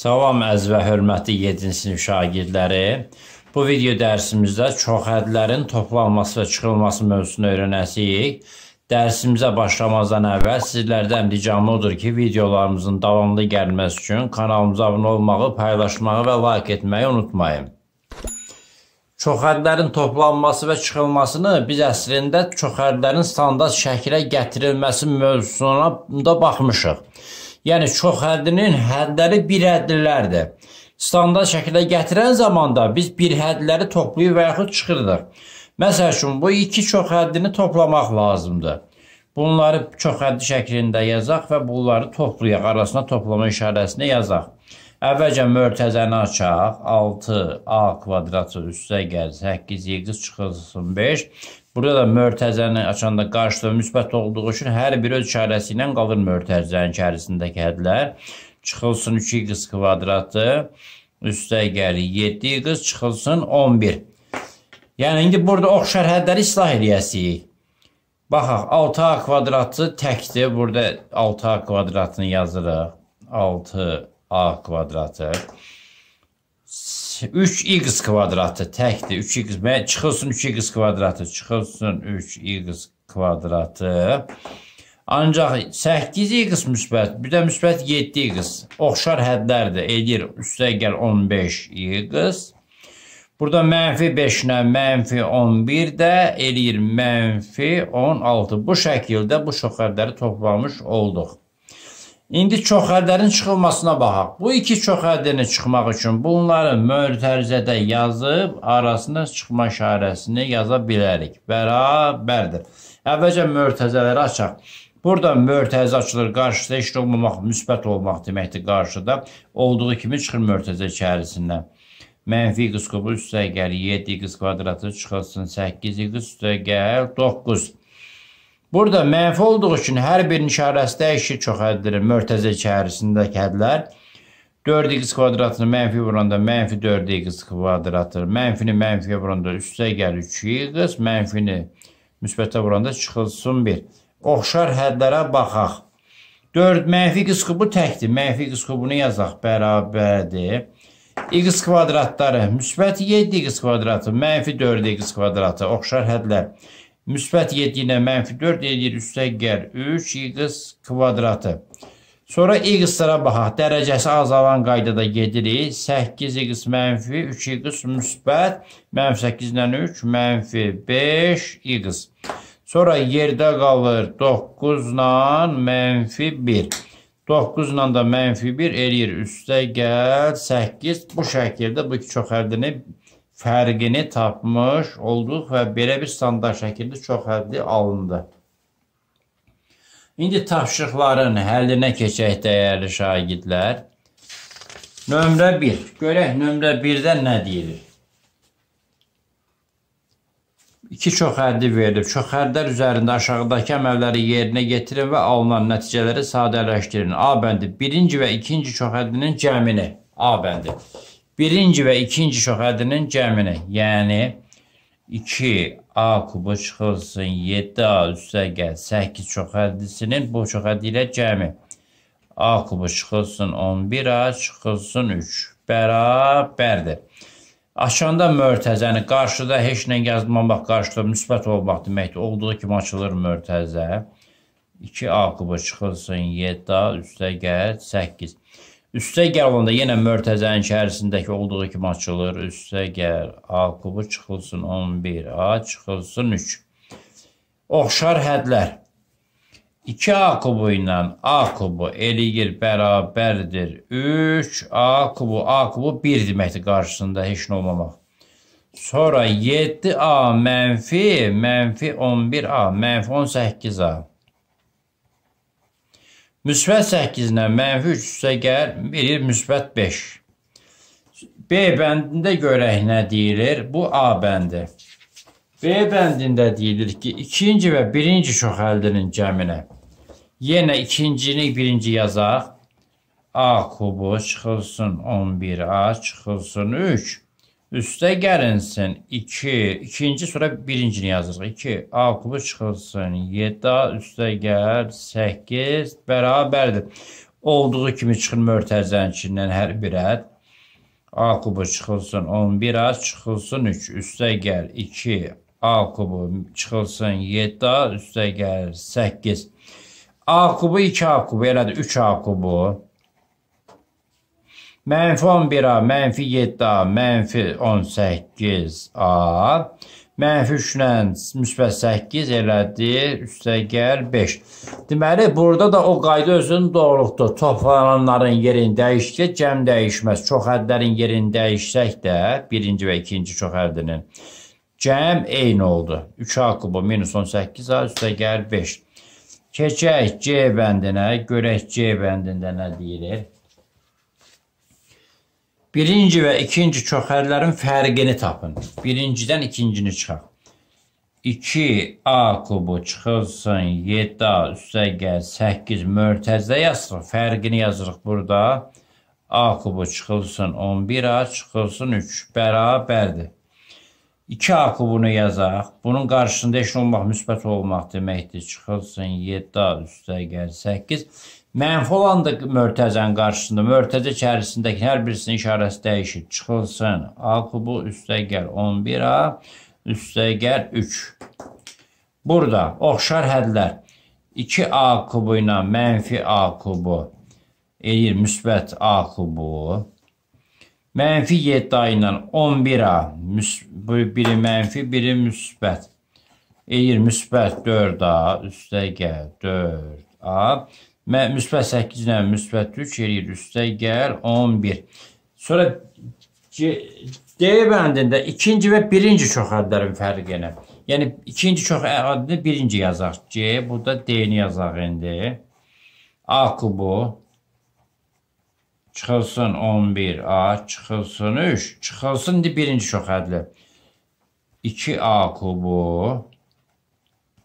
Salam əz və hörmətli 7-ci sinif şagirdləri. Bu video dərsimizdə çoxhədlərin toplanması və çıxılması mövzusunu öyrənəcəyik. Dərsimizə başlamazdan əvvəl sizlərdən ricam odur ki, videolarımızın davamlı gəlməsi üçün kanalımıza abunə olmağı, paylaşmağı və like etməyi unutmayın. Çoxhədlərin toplanması və çıxılmasını biz əslində çoxhədlərin standart şəkilə gətirilməsi mövzusuna da baxmışıq. Yəni çox həddinin həddləri bir hədlilərdir. Standart şəkildə gətirən zamanda biz bir hədləri toplayıb və yaxud çıxırdıq. Məsəl üçün bu iki çox həddini toplamaq lazımdır. Bunları çox həddi şəklində yazaq və bunları toplayaq, arasına toplama işarəsini yazaq. Əvvəlcə mörtəzəni açaq. 6a kvadrat üstə gəl 8 yıldız çıxılsın 5. Burada da mörtəzəni açanda qarşılığı müsbət olduğu üçün hər bir öz işarəsi ilə qalır mörtəzənin içərisindəki hədlər. Çıxılsın 2 yıldız kvadratı üstə gəl 7 yıldız çıxılsın 11. Yəni indi burada oxşar hədləri islah eləyəsik. Baxaq, 6a kvadratı təkdir. Burada 6a kvadratını yazırıq. 6 a kvadratı 3x kvadratı təkdir. 3x çıxılsın 3x kvadratı, çıxılsın 3x kvadratı. Ancaq 8x müsbət, bir də müsbət 7x oxşar həddlərdir. Edir üstə gəl 15x. Burada mənfi 5 ilə mənfi 11 də eləyir mənfi 16. Bu şəkildə bu şoxərləri toplamış olduq. İndi çoxhədərin çıxılmasına baxaq. Bu iki çoxhədənin çıxmaq üçün bunları mötərizədə yazıb arasına çıxma işarəsini yaza bilərik. Bərabərdir. Əvvəlcə mötərizələri açaq. Burada mörtəzi açılır, qarşıda eşit olmamaq, müsbət olmaq deməkdir qarşıda. Olduğu kimi çıxır mörtəzi içərisindən. Mənfi x kubu üstə gəl 7 x kvadratı çıxılsın 8 x üstə gəl 9. Burada mənfi olduğu üçün hər bir nişarəsi dəyişir çox həddidir. Mörtəzə içərisindəki hədlər 4x kvadratını mənfi vuranda mənfi 4x kvadratı, mənfini mənfiyə vuranda üstə gəlir 3x, mənfini müsbətə vuranda çıxılsın 1. Oxşar hədlərə baxaq. 4 mənfi x kubu təkdir. Mənfi x kubunu yazaq bərabərdir. x kvadratları müsbət 7x kvadratı, mənfi 4x kvadratı oxşar hədlər müsbət 7 ilə mənfi 4 edir üstəgər 3 x kvadratı. Sonra x-lara baxaq. Dərəcəsi azalan qaydada gedirik. 8x mənfi 3x müsbət. Mənfi 8 ilə 3 mənfi 5x. Sonra yerdə qalır 9 ilə mənfi 1. 9 ilə da mənfi 1 eləyir. Üstə gəl 8. Bu şəkildə bu iki çox hərdini fərqini tapmış olduq və belə bir standart şəkildə çox hədli alındı. İndi tapşırıqların həllinə keçək dəyərli şagirdlər. Nömrə 1. Görək nömrə 1-də nə deyilir? 2 çox hədli verilib. Çox həddlər üzərində aşağıdakı əməlləri yerinə getirin və alınan nəticələri sadələşdirin. A bəndi 1-ci və 2-ci çox həddinin cəmini. A bəndi birinci və ikinci çox ədinin cəmini, yəni 2A kubu çıxılsın, 7A üstə gəl, 8 çox ədlisinin bu çox ədi ilə cəmi. A kubu çıxılsın 11A, çıxılsın 3. Bərabərdir. Açanda mörtəzəni qarşıda heç nə yazmamaq, qarşıda müsbət olmaq deməkdir. Olduğu kimi açılır mörtəzə. 2A kubu çıxılsın 7A, üstə gəl 8. Üstəgəl onda yenə Mörtəzənin içərisindəki olduğu kimi açılır. Üstəgəl A kubu çıxılsın 11, A çıxılsın 3. Oxşar hədlər. 2A kubu ilə A kubu eləyir bərabərdir 3A kubu. A kubu 1 deməkdir qarşısında heç nə olmamaq. Sonra 7A mənfi, mənfi 11A, mənfi 18A. Müsbət 8 ilə mənfi 3 üstə gəl, verir müsbət 5. B bəndində görək nə deyilir? Bu A bəndi. B bəndində deyilir ki, ikinci və birinci şoxəldinin cəminə. Yenə ikincini birinci yazaq. A kubu çıxılsın 11A çıxılsın 3. Üstə gəlinsin 2, ikinci sura birincini yazırıq. 2, altlı çıxılsın 7, üstə gəl 8, bərabərdir. Olduğu kimi çıxın mörtəzənkindən hər bir ət. A kubu çıxılsın 11, A çıxılsın 3, üstə gəl 2, A kubu çıxılsın 7, üstə gəl 8. A kubu 2 A kubu elədir 3 A kubu. Mənfi 11A, mənfi 7A, mənfi 18A, mənfi 3-lə müsbət 8 elədir, üstəgəl 5. Deməli, burada da o qayda özünün doğruluqdur. Toplananların yerini dəyişsə, cəm dəyişməz. Çox hədlərin yerini dəyişsək də, birinci və ikinci çox həddinin cəm eyni oldu. 3A kubu minus 18A üstəgəl 5. Keçək C bəndinə, görək C bəndində nə deyilir? Birinci və ikinci çoxərlərin fərqini tapın. Birincidən ikincini çıxaq. 2A kubu çıxılsın 7A üstə gəl 8 mörtəzdə yazırıq. Fərqini yazırıq burada. A kubu çıxılsın 11A çıxılsın 3 bərabərdir. 2A kubunu yazaq. Bunun qarşısında eşit olmaq müsbət olmaq deməkdir. Çıxılsın 7A üstə gəl 8. Mənfolandıq mörtəzən qarşısında, mörtəzə içərisindəki hər birisinin işarəsi dəyişir. Çıxılsın. A kubu üstəgəl 11A üstəgəl 3. Burada oxşar hədlər 2A kubu ilə mənfi A kubu eləyir müsbət A kubu. Mənfi 7A ilə 11A biri mənfi, biri müsbət eləyir müsbət 4A üstəgəl 4A müsbət 8 ilə müsbət 3 eləyir üstə gəl 11. Sonra D bəndində ikinci və birinci çox ədədlərin fərqini. Yəni ikinci çox ədədini birinci yazaq. C, burada D-ni yazaq indi. A kubu çıxılsın 11, A çıxılsın 3, çıxılsın indi birinci çox ədədli. 2A kubu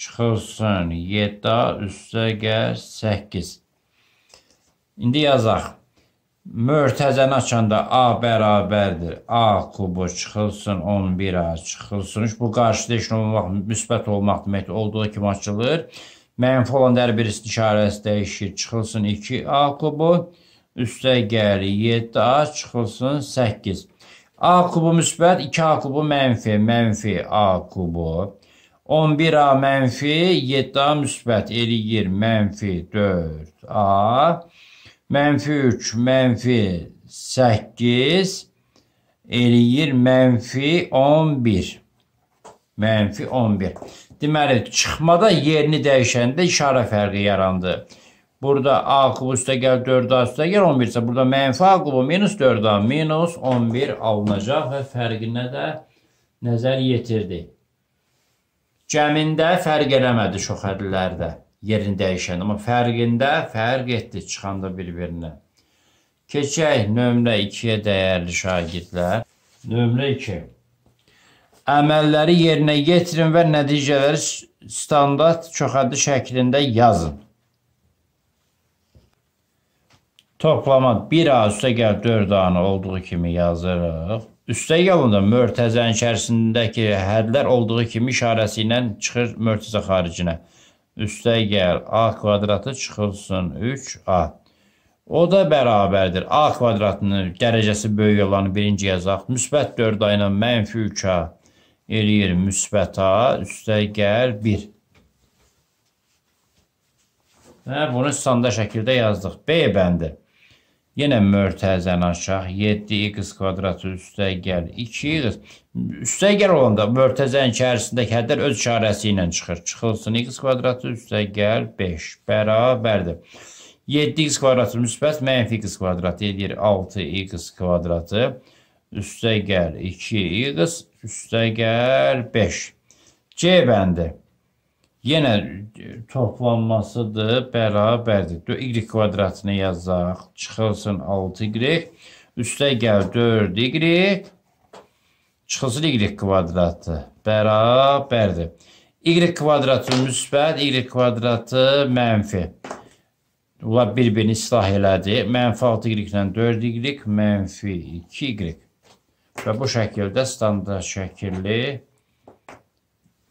çıxılsın. 7 üstə gəl 8. İndi yazaq. Mörtəzəni açanda A bərabərdir. A kubu çıxılsın 11-ə çıxılsın. Bu qarşıdakı olmaq, müsbət olmaq deməkdir. Olduğu kimi açılır. Mənfi olan hər birisinin işarəsi dəyişir. Çıxılsın 2A kubu üstə gəl 7A çıxılsın 8. A kubu müsbət, 2A kubu mənfi, mənfi A kubu 11A mənfi, 7A müsbət eləyir mənfi 4A, mənfi 3, mənfi 8 eləyir mənfi 11. Mənfi 11. Deməli, çıxmada yerini dəyişəndə işarə fərqi yarandı. Burada A kubu üstəgəl 4A üstəgəl 11 isə burada mənfi A kubu minus 4A minus 11 alınacaq və fərqinə də nəzər yetirdik. Gəmində fərq eləmədi şoxərlilər də yerini dəyişən, amma fərqində fərq etdi çıxanda bir-birinə. Keçək nömrə 2-yə dəyərli şagirdlər. Nömrə 2. Əməlləri yerinə yetirin və nəticələri standart çoxadlı şəklində yazın. Toplama 1 A üstə gəl 4 A-nı olduğu kimi yazırıq. Üstəlik alındı mörtəzənin içərisindəki hədlər olduğu kimi işarəsi ilə çıxır mörtəzə xaricinə. Üstə gəl a kvadratı çıxılsın 3a. O da bərabərdir. A kvadratının dərəcəsi böyük olanı birinci yazaq. Müsbət 4a ilə mənfi 3a eləyir müsbət a. Üstə gəl 1. Və hə, bunu standart şəkildə yazdıq. B bəndi. Yenə mörtəzən aşağı 7x kvadratı üstə gəl 2x. Üstə gəl olanda mörtəzənin içərisindəki hədlər öz işarəsi ilə çıxır. Çıxılsın x kvadratı üstə gəl 5 bərabərdir. 7x kvadratı müsbət mənfi x kvadratı edir 6x kvadratı üstə gəl 2x üstə gəl 5. C bəndi yenə e, toplanmasıdır, bərabərdir. Y kvadratını yazaq, çıxılsın 6y, üstə gəl 4y, çıxılsın y kvadratı, bərabərdir. Y kvadratı müsbət, y kvadratı mənfi. Bunlar bir-birini islah elədi. Mənfi 6y ilə 4y, mənfi 2y. Və bu şəkildə standart şəkilli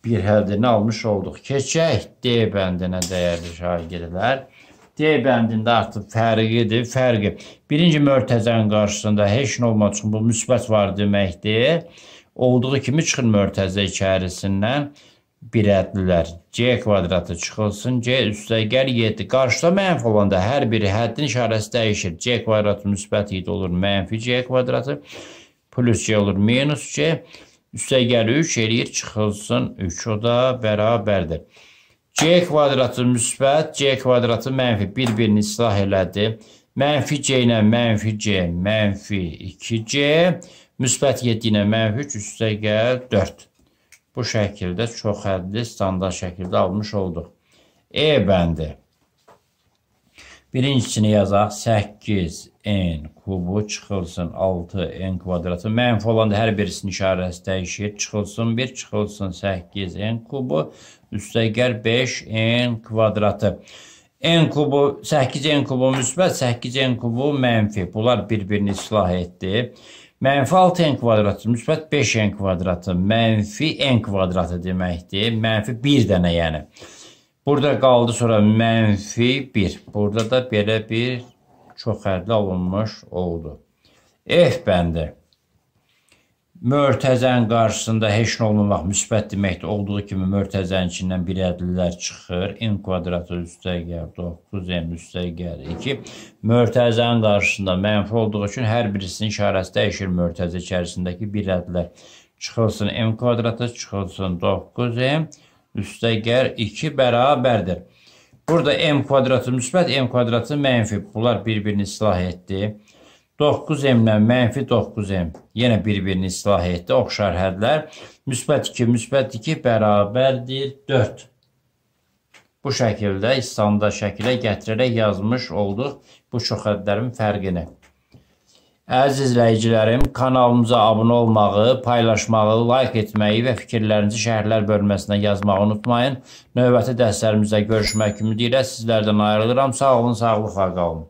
bir həldini almış olduq. Keçək D bəndinə dəyərli şagirdlər. D bəndində artıq fərqidir, fərqi. Birinci mörtəzənin qarşısında heç nə olmaq üçün bu müsbət var deməkdir. Olduğu kimi çıxın mörtəzə içərisindən birədlilər. C kvadratı çıxılsın, C üstə gəl 7. Qarşıda mənfi olanda hər biri həddin işarəsi dəyişir. C kvadratı müsbət 7 olur, mənfi C kvadratı. Plus C olur, minus C. Üstə gəlir 3 eləyir çıxılsın 3. O da bərabərdir. C kvadratı müsbət, C kvadratı mənfi bir-birini islah elədi. Mənfi C ilə mənfi C, mənfi 2C, müsbət 7 ilə mənfi 3 üstə gəl 4. Bu şəkildə çox hədli standart şəkildə almış olduq. E bəndi. Birincisini yazaq. 8n kubu çıxılsın 6n kvadratı. Mənfi olanda hər birisinin işarəsi dəyişir. Çıxılsın 1, çıxılsın 8n kubu. Üstəgər 5n kvadratı. n kubu 8n kubu müsbət, 8n kubu mənfi. Bunlar bir-birini islah etdi. Mənfi 6n kvadratı, müsbət 5n kvadratı, mənfi n kvadratı deməkdir. Mənfi 1 dənə yəni. Burada qaldı sonra mənfi 1. Burada da belə bir çoxərli alınmış oldu. F bəndi. Mörtəzən qarşısında heç nə olmamaq müsbət deməkdir. Olduğu kimi mörtəzənin içindən bir ədlilər çıxır. n kvadratı üstəgər 9m üstəgər 2. Mörtəzənin qarşısında mənfi olduğu üçün hər birisinin işarəsi dəyişir mörtəzə içərisindəki bir ədlilər. Çıxılsın m kvadratı, çıxılsın 9m müstəqər 2 bərabərdir. Burada m kvadratı müsbət, m kvadratı mənfi. Bunlar bir-birini islah etdi. 9m ilə mənfi 9m yenə bir-birini islah etdi. Oxşar hədlər. Müsbət 2, müsbət 2 bərabərdir 4. Bu şəkildə İslamda şəkilə gətirərək yazmış olduq bu çox hədlərin fərqini. Əziz izləyicilərim, kanalımıza abunə olmağı, paylaşmağı, like etməyi və fikirlərinizi şəhərlər bölməsinə yazmağı unutmayın. Növbəti dərslərimizdə görüşmək ümidi ilə sizlərdən ayrılıram. Sağ olun, sağlıqla qalın.